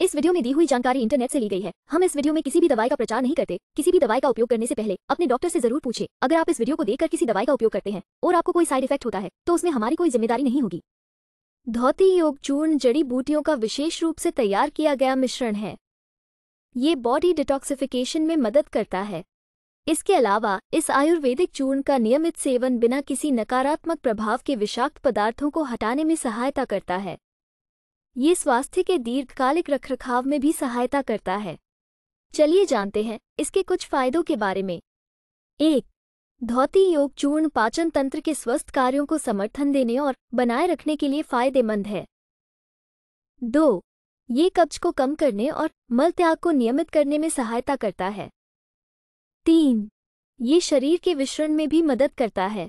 इस वीडियो में दी हुई जानकारी इंटरनेट से ली गई है हम इस वीडियो में किसी भी दवाई का प्रचार नहीं करते किसी भी दवाई का उपयोग करने से पहले अपने डॉक्टर से जरूर पूछे अगर आप इस वीडियो को देखकर किसी दवाई का उपयोग करते हैं और आपको कोई साइड इफेक्ट होता है तो उसमें हमारी कोई जिम्मेदारी नहीं होगी धोती योग चूर्ण जड़ी बूटियों का विशेष रूप से तैयार किया गया मिश्रण है ये बॉडी डिटॉक्सिफिकेशन में मदद करता है इसके अलावा इस आयुर्वेदिक चूर्ण का नियमित सेवन बिना किसी नकारात्मक प्रभाव के विषाक्त पदार्थों को हटाने में सहायता करता है ये स्वास्थ्य के दीर्घकालिक रखरखाव में भी सहायता करता है चलिए जानते हैं इसके कुछ फायदों के बारे में एक धोती योग चूर्ण पाचन तंत्र के स्वस्थ कार्यों को समर्थन देने और बनाए रखने के लिए फायदेमंद है दो ये कब्ज को कम करने और मल त्याग को नियमित करने में सहायता करता है तीन ये शरीर के विश्रण में भी मदद करता है